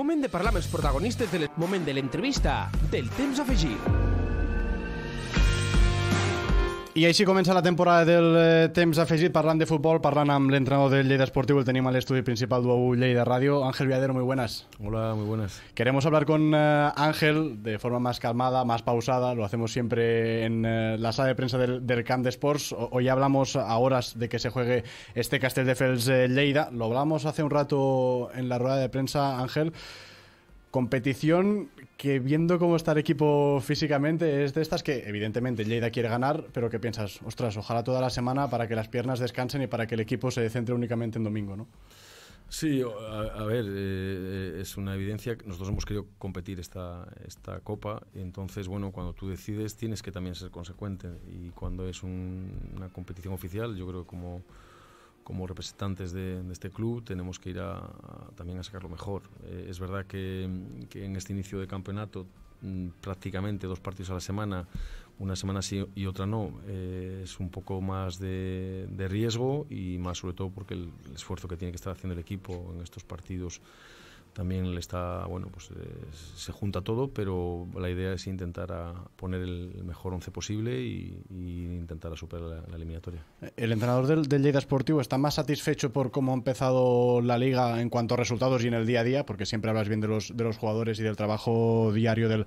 Moment de parlar amb els protagonistes de moment de l'entrevista del temps afegit. Y ahí sí comienza la temporada del eh, temps afegit parlant de futbol, parlant amb l'entrenador del Lleida Esportiu, el tenim a principal d'UAU Lleida Radio. Ángel Viadero, muy buenas. Hola, muy buenas. Queremos hablar con Ángel eh, de forma más calmada, más pausada, lo hacemos siempre en eh, la sala de prensa del, Camp de Sports. hoy hablamos a horas de que se juegue este Castel de Fels Leida. Lleida, lo hablamos hace un rato en la rueda de prensa, Ángel. Competición que viendo cómo está el equipo físicamente, es de estas que evidentemente Lleida quiere ganar, pero que piensas, ostras, ojalá toda la semana para que las piernas descansen y para que el equipo se centre únicamente en domingo, ¿no? Sí, a, ver, eh, eh, es una evidencia. Nosotros hemos querido competir esta, esta copa, y entonces, bueno, cuando tú decides tienes que también ser consecuente. Y cuando es una competición oficial, yo creo que como, como representantes de, este club tenemos que ir también a sacar mejor. Eh, es verdad que, en este inicio de campeonato mm, prácticamente dos partidos a la semana, una semana sí y otra no, eh, es un poco más de, riesgo y más sobre todo porque el esfuerzo que tiene que estar haciendo el equipo en estos partidos también le está, bueno, pues eh, se junta todo, pero la idea es intentar poner el mejor once posible y, intentar superar la, eliminatoria. El entrenador del, del Lleida Sportivo está más satisfecho por cómo ha empezado la liga en cuanto a resultados y en el día a día, porque siempre hablas bien de los, de los jugadores y del trabajo diario del,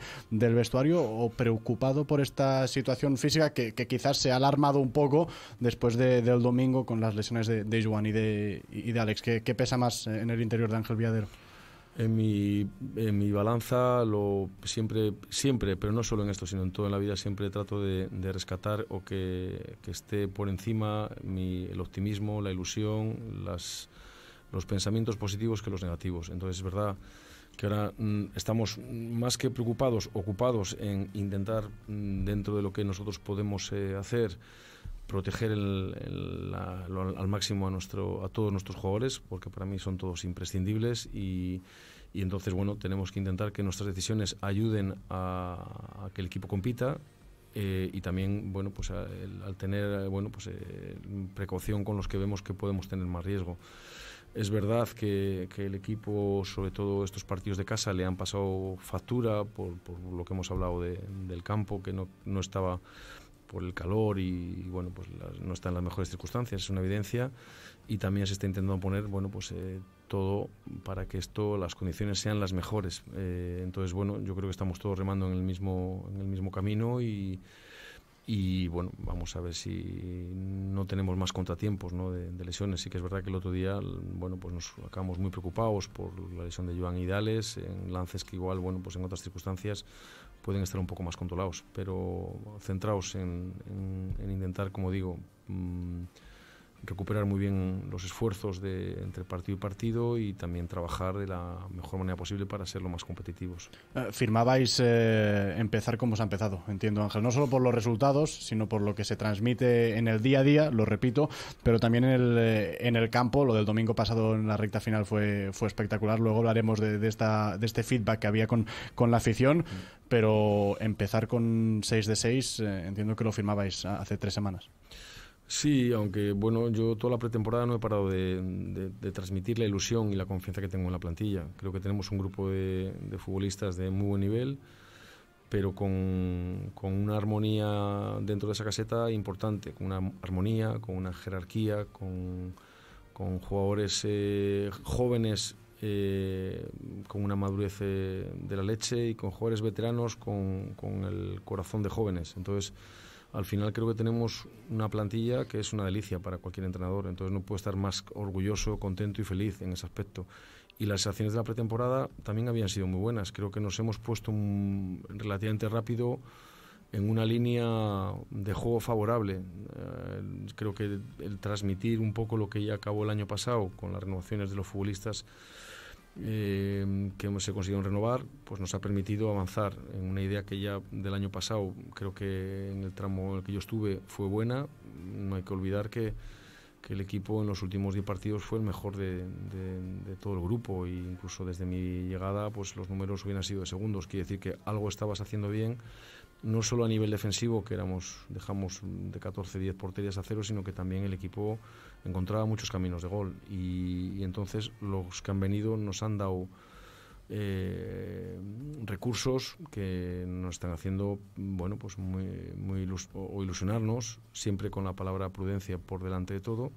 vestuario, o preocupado por esta situación física que, quizás se ha alarmado un poco después del domingo con las lesiones de, de Juan y de, de Alex. ¿Qué, ¿Qué pesa más en el interior de Ángel Viadero? En mi, balanza lo siempre, siempre, pero no solo en esto, sino en toda la vida, siempre trato de, rescatar o que, esté por encima el optimismo, la ilusión, los pensamientos positivos que los negativos. Entonces es verdad que ahora mm, estamos más que preocupados, ocupados en intentar, mm, dentro de lo que nosotros podemos eh, hacer, proteger al máximo a, nuestro, a todos nuestros jugadores, porque para mí son todos imprescindibles y, entonces, bueno, tenemos que intentar que nuestras decisiones ayuden a, que el equipo compita, eh, y también bueno pues al, tener eh, bueno pues eh, precaución con los que vemos que podemos tener más riesgo es verdad que, el equipo sobre todo estos partidos de casa le han pasado factura por, lo que hemos hablado del campo que no, no estaba por el calor y, bueno, pues no está en las mejores circunstancias, es una evidencia y también se está intentando poner, bueno, pues eh, todo para que esto, las condiciones sean las mejores. Eh, entonces, bueno, yo creo que estamos todos remando en el mismo, en el mismo camino y, y bueno, vamos a ver si no tenemos más contratiempos ¿no? de, lesiones. Sí que es verdad que el otro día, bueno, pues nos acabamos muy preocupados por la lesión de Joan Hidales, en lances que igual, bueno, pues en otras circunstancias pueden estar un poco más controlados, pero centraos en, intentar, como digo, mm, recuperar muy bien los esfuerzos de, entre partido y partido y también trabajar de la mejor manera posible para ser lo más competitivos. Eh, firmabais eh, empezar como se ha empezado, entiendo Ángel, no solo por los resultados, sino por lo que se transmite en el día a día, lo repito, pero también en el, eh, en el campo, lo del domingo pasado en la recta final fue, fue espectacular, luego hablaremos de, esta, de este feedback que había con, con la afición, pero empezar con 6 de 6, entiendo que lo firmabais ah, hace tres semanas. Sí, aunque bueno, yo toda la pretemporada no he parado de, transmitir la ilusión y la confianza que tengo en la plantilla. Creo que tenemos un grupo de, futbolistas de muy buen nivel, pero con, una armonía dentro de esa caseta importante, con una armonía, con una jerarquía, con, jugadores eh, jóvenes eh, con una madurez eh, de la leche y con jugadores veteranos con, con el corazón de jóvenes. Entonces, al final creo que tenemos una plantilla que es una delicia para cualquier entrenador, entonces no puedo estar más orgulloso, contento y feliz en ese aspecto. Y las acciones de la pretemporada también habían sido muy buenas, creo que nos hemos puesto relativamente rápido en una línea de juego favorable. Eh, creo que el transmitir un poco lo que ya acabó el año pasado con las renovaciones de los futbolistas eh, que se consiguieron renovar, pues nos ha permitido avanzar en una idea que ya del año pasado, creo que en el tramo en el que yo estuve, fue buena. No hay que olvidar que, que el equipo en los últimos 10 partidos fue el mejor de, todo el grupo e incluso desde mi llegada pues los números hubieran sido de segundos. Quiere decir que algo estabas haciendo bien no solo a nivel defensivo, que éramos, dejamos de 14-10 porterías a cero, sino que también el equipo encontraba muchos caminos de gol. Y, entonces los que han venido nos han dado eh, recursos que nos están haciendo, bueno, pues muy, muy o ilusionarnos, siempre con la palabra prudencia por delante de todo.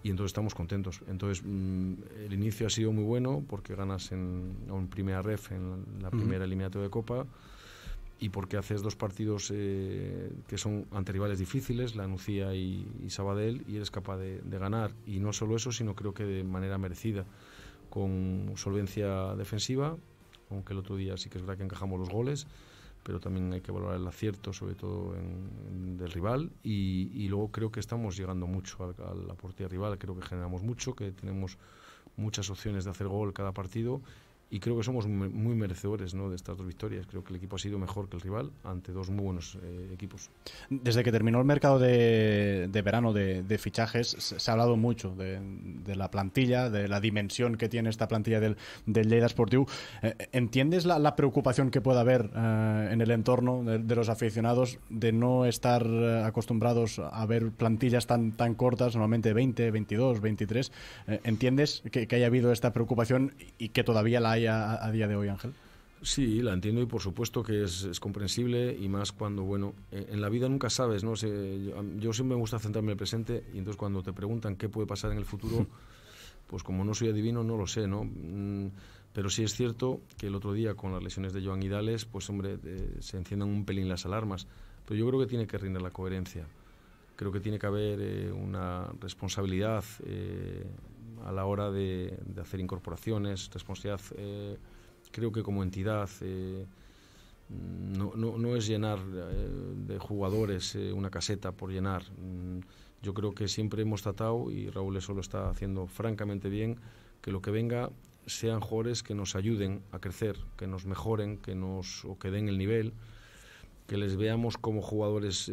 Y entonces estamos contentos. Entonces, mm, el inicio ha sido muy bueno porque ganas en, un primera ref, en la, primera eliminatoria de Copa y porque haces dos partidos eh, que son ante rivales difíciles, la Anuncia y, Sabadell, y eres capaz de, ganar. Y no solo eso, sino creo que de manera merecida, con solvencia defensiva, aunque el otro día sí que es verdad que encajamos los goles, pero también hay que valorar el acierto, sobre todo en, del rival, y, luego creo que estamos llegando mucho a, a la portería rival, creo que generamos mucho, que tenemos muchas opciones de hacer gol cada partido y creo que somos muy merecedores ¿no? de estas dos victorias. Creo que el equipo ha sido mejor que el rival ante dos muy buenos eh, equipos. Desde que terminó el mercado de, de verano de, fichajes, se ha hablado mucho de, la plantilla, de la dimensión que tiene esta plantilla del, del Lleida Sportiu. Eh, ¿Entiendes la, preocupación que pueda haber eh, en el entorno de, los aficionados de no estar acostumbrados a ver plantillas tan, tan cortas, normalmente 20, 22, 23? ¿Entiendes que, que haya habido esta preocupación y que todavía la hay? a, día de hoy, Ángel? Sí, la entiendo y por supuesto que es, comprensible y más cuando, bueno, en, la vida nunca sabes, ¿no? yo, siempre me gusta centrarme en el presente y entonces cuando te preguntan qué puede pasar en el futuro, pues como no soy adivino, no lo sé, ¿no? Mm, pero sí es cierto que el otro día con las lesiones de Joan Hidales, pues hombre, se enciendan un pelín las alarmas. Pero yo creo que tiene que reinar la coherencia creo que tiene que haber eh, una responsabilidad eh, a la hora de, hacer incorporaciones, responsabilidad, eh, creo que como entidad eh, no, es llenar eh, de jugadores una caseta por llenar. Mm, yo creo que siempre hemos tratado, y Raúl eso lo está haciendo francamente bien, que lo que venga sean jugadores que nos ayuden a crecer, que nos mejoren, que nos o que den el nivel, que les veamos como jugadores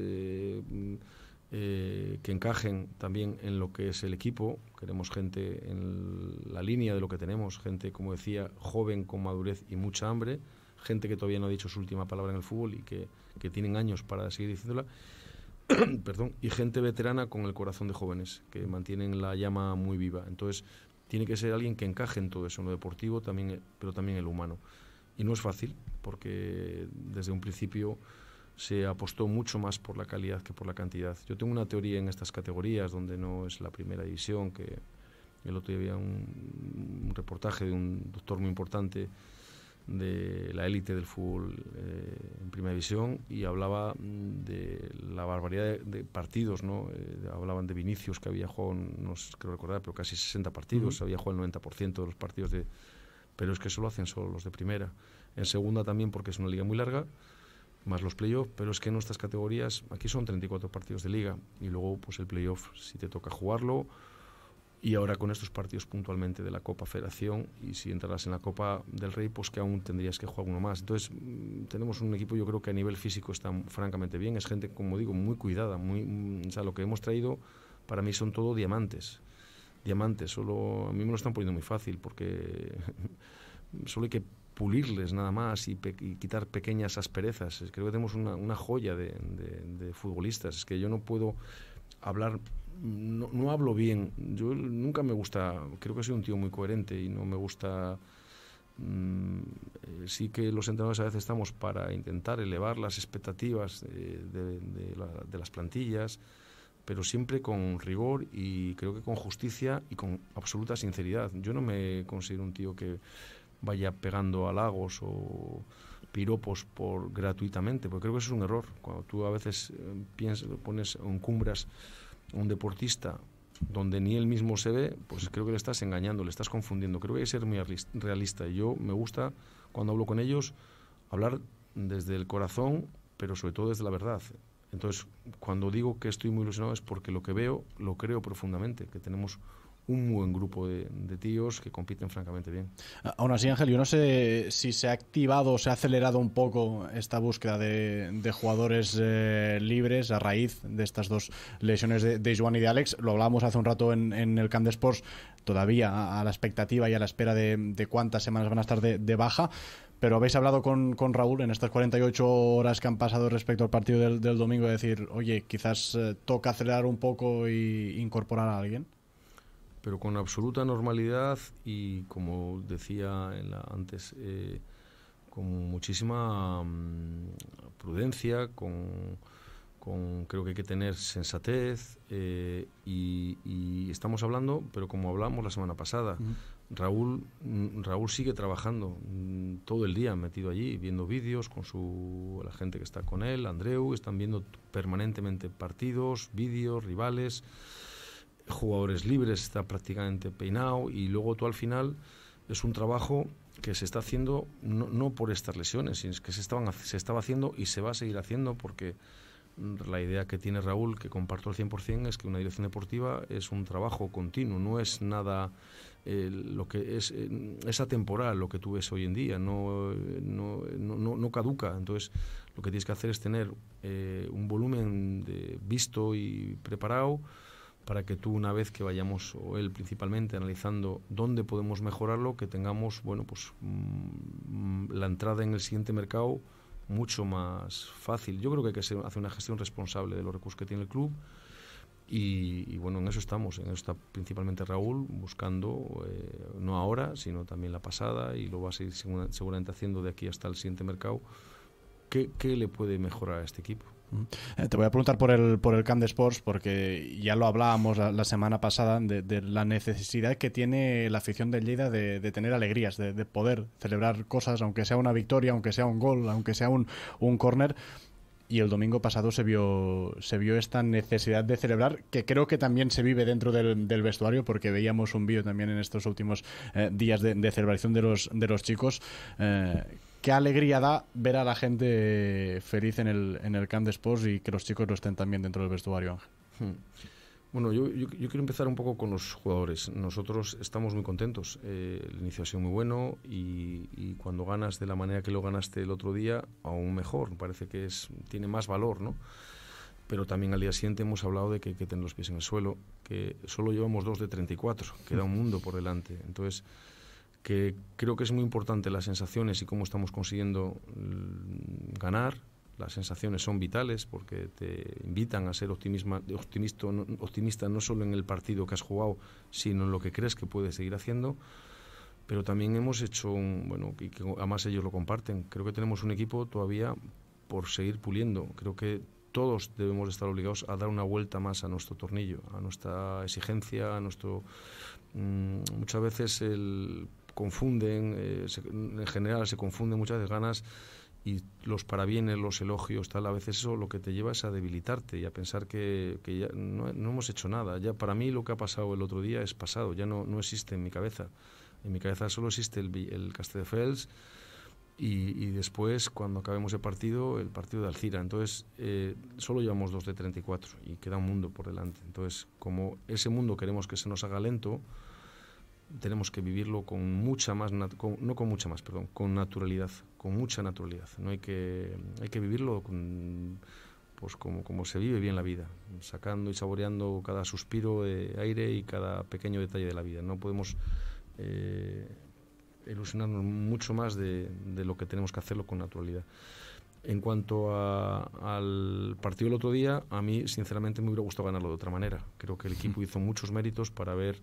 eh, que encajen también en lo que es el equipo. Queremos gente en la línea de lo que tenemos, gente, como decía, joven, con madurez y mucha hambre, gente que todavía no ha dicho su última palabra en el fútbol y que, tienen años para seguir diciéndola. Perdón, y gente veterana con el corazón de jóvenes, que mantienen la llama muy viva. Entonces, tiene que ser alguien que encaje en todo eso, en lo deportivo, también, pero también en lo humano. Y no es fácil, porque desde un principio se apostó mucho más por la calidad que por la cantidad. Yo tengo una teoría en estas categorías, donde no es la primera división, que el otro día había un, reportaje de un doctor muy importante de la élite del fútbol eh, en primera división y hablaba de la barbaridad de, partidos, ¿no? Eh, hablaban de Vinicius que había jugado, creo recordar, pero casi 60 partidos, había jugado el 90% de los partidos de... Pero es que eso lo hacen solo los de primera. En segunda también porque es una liga muy larga, más los playoffs, pero es que en nuestras categorías, aquí son 34 partidos de liga y luego pues el playoff si te toca jugarlo y ahora con estos partidos puntualmente de la Copa Federación y si entras en la Copa del Rey pues que aún tendrías que jugar uno más. Entonces mm, tenemos un equipo yo creo que a nivel físico está francamente bien, es gente como digo muy cuidada, mm, o sea, lo que hemos traído para mí son todo diamantes, diamantes, solo a mí me lo están poniendo muy fácil porque solo hay que pulirles nada más y, quitar pequeñas asperezas. Creo que tenemos una, joya de, futbolistas. Es que yo no puedo hablar no, hablo bien. Yo nunca me gusta, creo que soy un tío muy coherente y no me gusta... Mm, eh, sí que los entrenadores a veces estamos para intentar elevar las expectativas eh, de, las plantillas, pero siempre con rigor y creo que con justicia y con absoluta sinceridad. Yo no me considero un tío que vaya pegando halagos o piropos por gratuitamente, porque creo que eso es un error. Cuando tú a veces eh, pones en cumbras a un deportista donde ni él mismo se ve, pues creo que le estás engañando, le estás confundiendo. Creo que hay que ser muy realista. Y Yo me gusta, cuando hablo con ellos, hablar desde el corazón, pero sobre todo desde la verdad. Entonces, cuando digo que estoy muy ilusionado es porque lo que veo lo creo profundamente, que tenemos un buen grupo de, tíos que compiten francamente bien. Ah, aún así, Ángel, yo no sé si se ha activado o se ha acelerado un poco esta búsqueda de, jugadores eh, libres a raíz de estas dos lesiones de, de y de Alex. Lo hablábamos hace un rato en, el Camp de Sports, todavía a, la expectativa y a la espera de, cuántas semanas van a estar de baja. Pero habéis hablado con, Raúl en estas 48 horas que han pasado respecto al partido del, domingo, de decir, oye, quizás eh, toca acelerar un poco e incorporar a alguien pero con absoluta normalidad y como decía antes, eh, con muchísima mm, prudencia, con, creo que hay que tener sensatez eh, y, estamos hablando, pero como hablamos la semana pasada, Raúl, mm, Raúl sigue trabajando mm, todo el día metido allí, viendo vídeos con su, la gente que está con él, Andreu, están viendo permanentemente partidos, vídeos, rivales jugadores libres, está prácticamente peinado y luego tú al final es un trabajo que se está haciendo no, por estas lesiones, sino que se, estaban, se estaba haciendo y se va a seguir haciendo porque mm, la idea que tiene Raúl, que comparto al 100%, es que una dirección deportiva es un trabajo continuo, no es nada eh, lo que eh, es, atemporal lo que tú ves hoy en día, no, no, no, no caduca. Entonces, lo que tienes que hacer es tener eh, un volumen de visto y preparado para que tú una vez que vayamos, o él principalmente, analizando dónde podemos mejorarlo, que tengamos, bueno, pues mm, la entrada en el siguiente mercado mucho más fácil. Yo creo que hay que hacer una gestión responsable de los recursos que tiene el club y, bueno, en eso estamos, en eso está principalmente Raúl buscando, eh, no ahora, sino también la pasada y lo va a seguir seguramente haciendo de aquí hasta el siguiente mercado, qué le puede mejorar a este equipo. ¿Mm? Eh, te voy a preguntar por el, por el Camp de Sports, porque ya lo hablábamos la, semana pasada de, la necesidad que tiene la afición del Lleida de, tener alegrías, de, poder celebrar cosas, aunque sea una victoria, aunque sea un gol, aunque sea un, un córner. Y el domingo pasado se vio, se vio esta necesidad de celebrar, que creo que también se vive dentro del, vestuario, porque veíamos un vídeo también en estos últimos eh, días de, celebración de los, de los chicos. Eh, qué alegría da ver a la gente feliz en el, en el Camp de Sports y que los chicos lo estén también dentro del vestuario, Ángel. Hmm. Bueno, yo, quiero empezar un poco con los jugadores. Nosotros estamos muy contentos. Eh, el inicio ha sido muy bueno y, cuando ganas de la manera que lo ganaste el otro día, aún mejor. Parece que es, tiene más valor, ¿no? Pero también al día siguiente hemos hablado de que hay que tener los pies en el suelo, que solo llevamos dos de 34, queda un mundo por delante. Entonces que creo que es muy importante las sensaciones y cómo estamos consiguiendo mm, ganar. Las sensaciones son vitales porque te invitan a ser optimista, optimista no solo en el partido que has jugado, sino en lo que crees que puedes seguir haciendo pero también hemos hecho un, bueno, y que además ellos lo comparten, creo que tenemos un equipo todavía por seguir puliendo, creo que todos debemos estar obligados a dar una vuelta más a nuestro tornillo, a nuestra exigencia, a nuestro... Mm, muchas veces el confunden, eh, en general se confunden muchas ganas y los parabienes, los elogios, tal, a veces eso lo que te lleva es a debilitarte y a pensar que, ya no, hemos hecho nada. Ya para mí lo que ha pasado el otro día es pasado, ya no, no existe en mi cabeza. En mi cabeza solo existe el, el y, después, cuando acabemos el partido, el partido de Alcira. Entonces, eh, solo llevamos dos de 34 y queda un mundo por delante. Entonces, como ese mundo queremos que se nos haga lento, tenemos que vivirlo con mucha más no con mucha más perdón con naturalidad con mucha naturalidad no hay que hay que vivirlo pues como, como se vive bien la vida sacando y saboreando cada suspiro de aire y cada pequeño detalle de la vida no podemos eh, ilusionarnos mucho más de, lo que tenemos que hacerlo con naturalidad en cuanto al partido del otro día a mí sinceramente me hubiera gustado ganarlo de otra manera creo que el equipo hizo muchos méritos para ver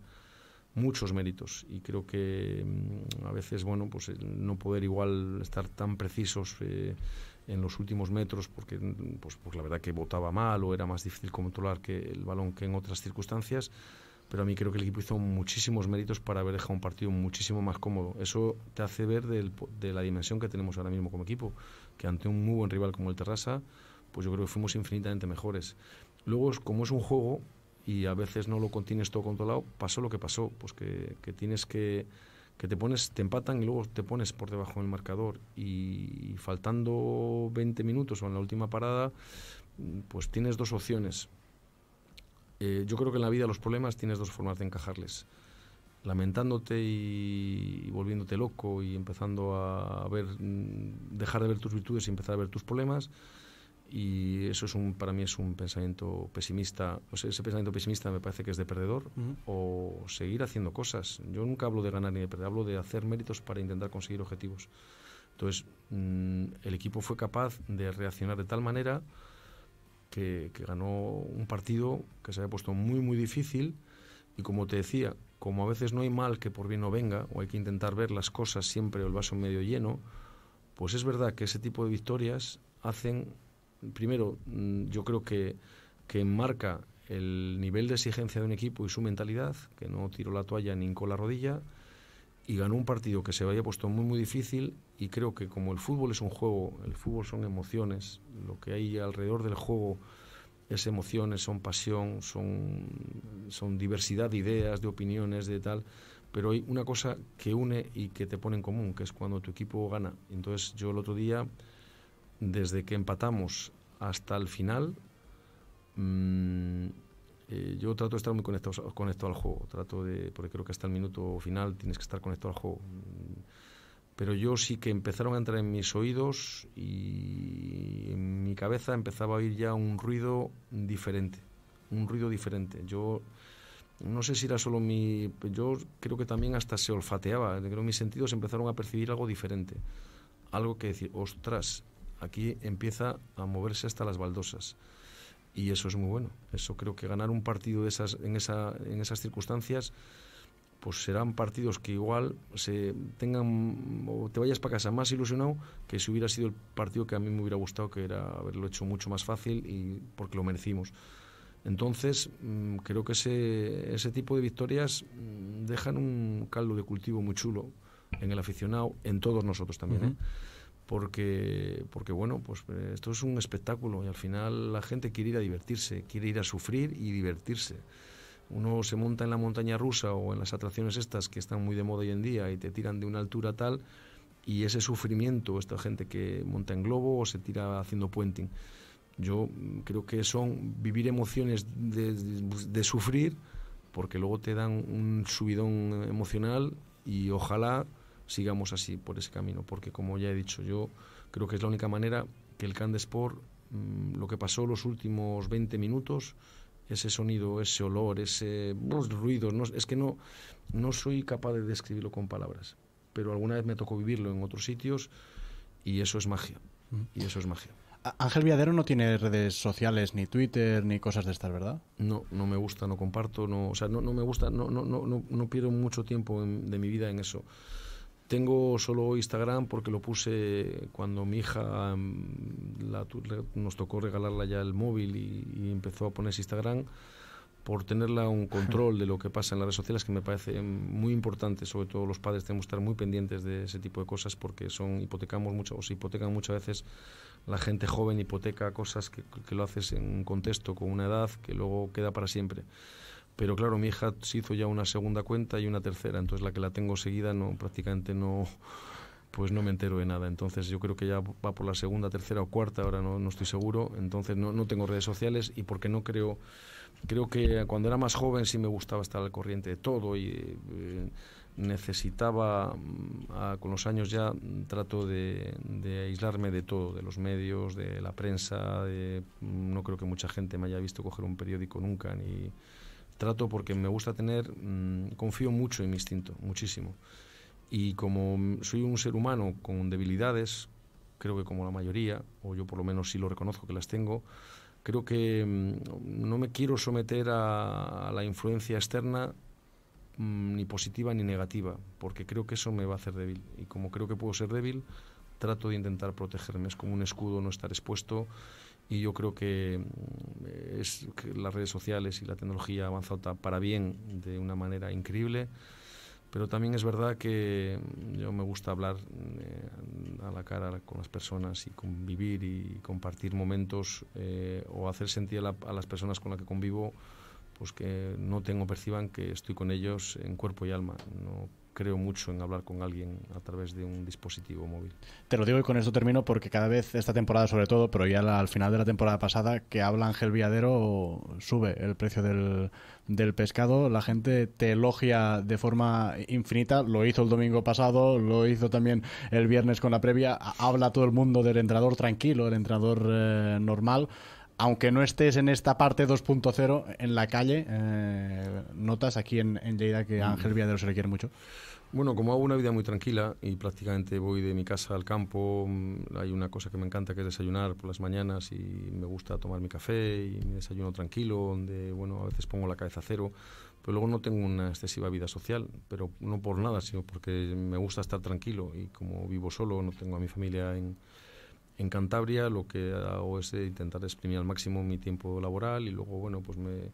muchos méritos y creo que mm, a veces bueno pues no poder igual estar tan precisos eh, en los últimos metros porque mm, pues, pues, la verdad que votaba mal o era más difícil controlar que el balón que en otras circunstancias pero a mí creo que el equipo hizo muchísimos méritos para haber dejado un partido muchísimo más cómodo. Eso te hace ver de la dimensión que tenemos ahora mismo como equipo, que ante un muy buen rival como el Terrassa, pues yo creo que fuimos infinitamente mejores. Luego, como es un juego, y a veces no lo contienes todo controlado, pasó lo que pasó, pues que, que tienes que que te pones, te empatan y luego te pones por debajo del marcador y, faltando 20 minutos o en la última parada, pues tienes dos opciones. Eh, yo creo que en la vida los problemas tienes dos formas de encajarles. Lamentándote y, volviéndote loco y empezando a ver, mm, dejar de ver tus virtudes y empezar a ver tus problemas y eso es un, para mí es un pensamiento pesimista. O sea, ese pensamiento pesimista me parece que es de perdedor o seguir haciendo cosas. Yo nunca hablo de ganar ni de perder, hablo de hacer méritos para intentar conseguir objetivos. Entonces, mm, el equipo fue capaz de reaccionar de tal manera que, que, ganó un partido que se había puesto muy, muy difícil. Y como te decía, como a veces no hay mal que por bien no venga, o hay que intentar ver las cosas siempre el vaso medio lleno, pues es verdad que ese tipo de victorias hacen primero, mm, yo creo que, que marca el nivel de exigencia de un equipo y su mentalidad, que no tiró la toalla ni con la rodilla, y ganó un partido que se había puesto muy, muy difícil. Y creo que como el fútbol es un juego, el fútbol son emociones, lo que hay alrededor del juego es emociones, son pasión, son diversidad de ideas, de opiniones, de tal. Pero hay una cosa que une y que te pone en común, que es cuando tu equipo gana. Entonces yo el otro día desde que empatamos hasta el final, mm, eh, yo trato de estar muy conectado, al juego. Trato de, porque creo que hasta el minuto final tienes que estar conectado al juego. Mm, pero yo sí que empezaron a entrar en mis oídos y en mi cabeza empezaba a oír ya un ruido diferente. Un ruido diferente. Yo no sé si era solo mi. Yo creo que también hasta se olfateaba. Creo que mis sentidos empezaron a percibir algo diferente. Algo que decir, ostras, aquí empieza a moverse hasta las baldosas. Y eso es muy bueno. Eso creo que ganar un partido de esas, en, en esas circunstancias pues serán partidos que igual se tengan te vayas para casa más ilusionado que si hubiera sido el partido que a mí me hubiera gustado que era haberlo hecho mucho más fácil y porque lo merecimos entonces mm, creo que ese, ese tipo de victorias mm, dejan un caldo de cultivo muy chulo en el aficionado en todos nosotros también ¿eh? porque, porque bueno, pues eh, esto es un espectáculo y al final la gente quiere ir a divertirse, quiere ir a sufrir y divertirse. Uno se monta en la montaña rusa o en las atracciones estas que están muy de moda hoy en día y te tiran de una altura tal y ese sufrimiento, esta gente que monta en globo o se tira haciendo puenting. Yo creo que son vivir emociones de, de sufrir porque luego te dan un subidón emocional y ojalá sigamos así por ese camino, porque como ya he dicho, yo creo que es la única manera que el Can mm, lo que pasó los últimos 20 minutos, ese sonido, ese olor, ese los ruidos, no, es que no, no soy capaz de describirlo con palabras, pero alguna vez me tocó vivirlo en otros sitios y eso es magia, y eso es magia. Ángel Viadero no tiene redes sociales, ni Twitter, ni cosas de estas, ¿verdad? No, no me gusta, no comparto, no, o sea, no, no me gusta, no, no, no, no pierdo mucho tiempo de mi vida en eso. Tengo solo Instagram porque lo puse cuando mi hija mm, nos tocó regalarla ya el móvil y, empezó a ponerse Instagram por tenerla un control de lo que pasa en las redes sociales que me parece muy importante, sobre todo los padres tenemos que estar muy pendientes de ese tipo de cosas porque son hipotecamos se hipotecan muchas veces la gente joven hipoteca cosas que, que lo haces en un contexto con una edad que luego queda para siempre pero claro, mi hija se hizo ya una segunda cuenta y una tercera, entonces la que la tengo seguida no prácticamente no pues no me entero de nada. Entonces yo creo que ya va por la segunda, tercera o cuarta, ahora no, no estoy seguro. Entonces no, no tengo redes sociales y porque no creo, creo que cuando era más joven sí me gustaba estar al corriente de todo y eh, necesitaba, mm, con los años ya trato de, aislarme de todo, de los medios, de la prensa, de, mm, no creo que mucha gente me haya visto coger un periódico nunca, ni trato porque me gusta tener, mm, confío mucho en mi instinto, muchísimo. Y como soy un ser humano con debilidades, creo que como la mayoría, o yo por lo menos sí lo reconozco que las tengo, creo que mm, no me quiero someter a, la influencia externa mm, ni positiva ni negativa, porque creo que eso me va a hacer débil. Y como creo que puedo ser débil, trato de intentar protegerme. Es como un escudo no estar expuesto y yo creo que, mm, es, las redes sociales y la tecnología han avanzado para bien de una manera increíble pero también es verdad que mm, yo me gusta hablar mm, eh, a la cara con las personas y convivir y compartir momentos eh, o hacer sentir a, las personas con las que convivo pues que no tengo perciban que estoy con ellos en cuerpo y alma no creo mucho en hablar con alguien a través de un dispositivo móvil. Te lo digo y con esto termino porque cada vez esta temporada sobre todo, pero ya al final de la temporada pasada que habla Ángel Viadero sube el precio del, del pescado, la gente te elogia de forma infinita, lo hizo el domingo pasado, lo hizo también el viernes con la previa, habla todo el mundo del entrenador tranquilo, el entrenador eh, normal aunque no estés en esta parte 2.0 en la calle, eh, notas aquí en, en, Lleida que a Ángel Villadero se le quiere mucho. Bueno, como hago una vida muy tranquila y prácticamente voy de mi casa al campo, mm, hay una cosa que me encanta que es desayunar por las mañanas y me gusta tomar mi café y mi desayuno tranquilo, donde bueno, a veces pongo la cabeza cero, pero luego no tengo una excesiva vida social, pero no por nada, sino porque me gusta estar tranquilo y como vivo solo, no tengo a mi familia en, en Cantabria lo que hago es eh, intentar exprimir al máximo mi tiempo laboral y luego, bueno, pues me,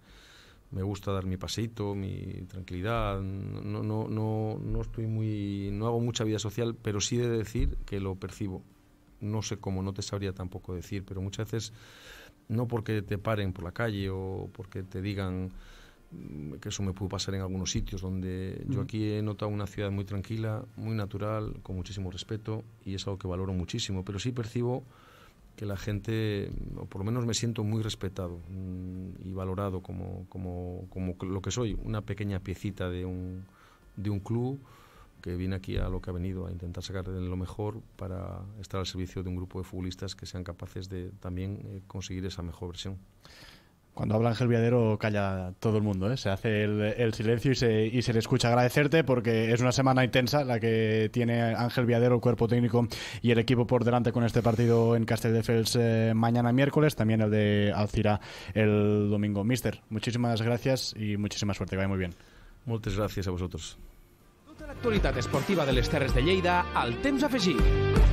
gusta dar mi pasito mi tranquilidad. No, no, no, no estoy muy, no hago mucha vida social, pero sí de decir que lo percibo. No sé cómo, no te sabría tampoco decir, pero muchas veces no porque te paren por la calle o porque te digan Mm, que eso me pudo pasar en algunos sitios donde yo mm. aquí he notado una ciudad muy tranquila, muy natural, con muchísimo respeto y es algo que valoro muchísimo, pero sí percibo que la gente, o por lo menos me siento muy respetado mm, y valorado como, como, como lo que soy, una pequeña piecita de un, de un club que viene aquí a lo que ha venido, a intentar sacar de lo mejor para estar al servicio de un grupo de futbolistas que sean capaces de también eh, conseguir esa mejor versión. Cuando habla Ángel Viadero calla todo el mundo, ¿eh? se hace el, silencio y se, le escucha agradecerte porque es una semana intensa la que tiene Ángel Viadero, el cuerpo técnico y el equipo por delante con este partido en Castelldefels eh, mañana miércoles, también el de Alcira el domingo. Mister, muchísimas gracias y muchísima suerte, que vaya muy bien. Muchas gracias a vosotros. Tota de Lleida al